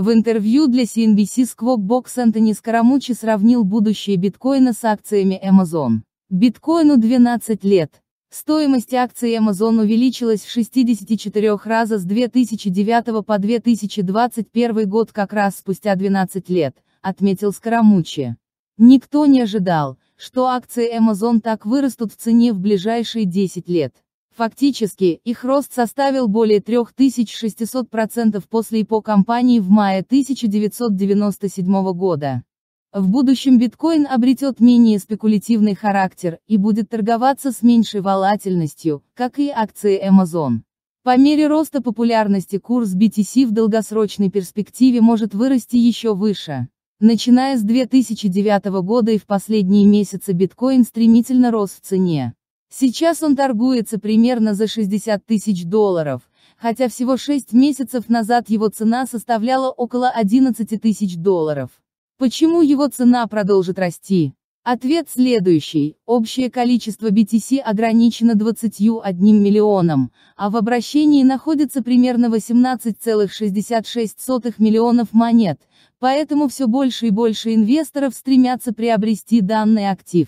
В интервью для CNBC Сквоббокс Антони Скоромучи сравнил будущее биткоина с акциями Amazon. Биткоину 12 лет. Стоимость акций Amazon увеличилась в 64 раза с 2009 по 2021 год как раз спустя 12 лет, отметил Скоромучи. Никто не ожидал, что акции Amazon так вырастут в цене в ближайшие 10 лет. Фактически, их рост составил более 3600% после ИПО компании в мае 1997 года. В будущем биткоин обретет менее спекулятивный характер и будет торговаться с меньшей волатильностью, как и акции Amazon. По мере роста популярности курс BTC в долгосрочной перспективе может вырасти еще выше. Начиная с 2009 года и в последние месяцы биткоин стремительно рос в цене. Сейчас он торгуется примерно за 60 тысяч долларов, хотя всего 6 месяцев назад его цена составляла около 11 тысяч долларов. Почему его цена продолжит расти? Ответ следующий. Общее количество BTC ограничено 21 миллионом, а в обращении находится примерно 18,66 миллионов монет, поэтому все больше и больше инвесторов стремятся приобрести данный актив.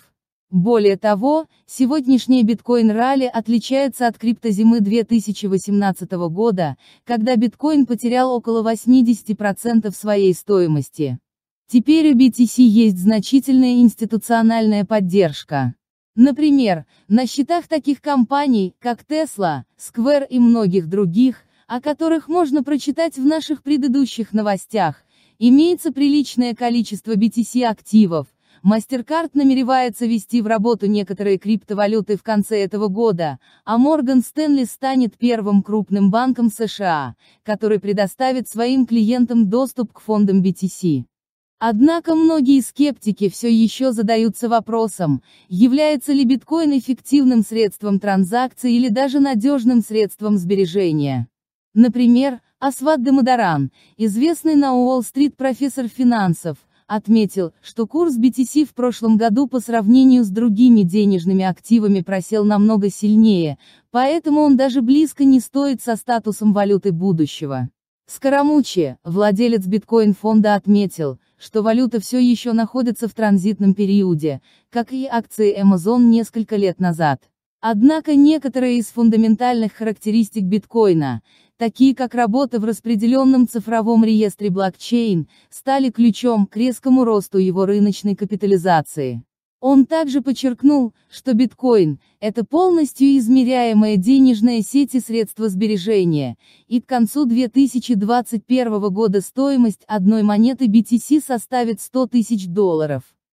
Более того, сегодняшнее биткоин-ралли отличается от криптозимы 2018 года, когда биткоин потерял около 80% своей стоимости. Теперь у BTC есть значительная институциональная поддержка. Например, на счетах таких компаний, как Tesla, Square и многих других, о которых можно прочитать в наших предыдущих новостях, имеется приличное количество BTC активов – MasterCard намеревается ввести в работу некоторые криптовалюты в конце этого года, а Morgan Stanley станет первым крупным банком США, который предоставит своим клиентам доступ к фондам BTC. Однако многие скептики все еще задаются вопросом, является ли биткоин эффективным средством транзакции или даже надежным средством сбережения. Например, Асват Дамадаран, известный на Уолл-стрит профессор финансов, Отметил, что курс BTC в прошлом году по сравнению с другими денежными активами просел намного сильнее, поэтому он даже близко не стоит со статусом валюты будущего. Скоромучие, владелец биткоин-фонда отметил, что валюта все еще находится в транзитном периоде, как и акции Amazon несколько лет назад. Однако некоторые из фундаментальных характеристик биткоина, такие как работа в распределенном цифровом реестре блокчейн, стали ключом к резкому росту его рыночной капитализации. Он также подчеркнул, что биткоин – это полностью измеряемая денежная сеть и средства сбережения, и к концу 2021 года стоимость одной монеты BTC составит 100 тысяч долларов.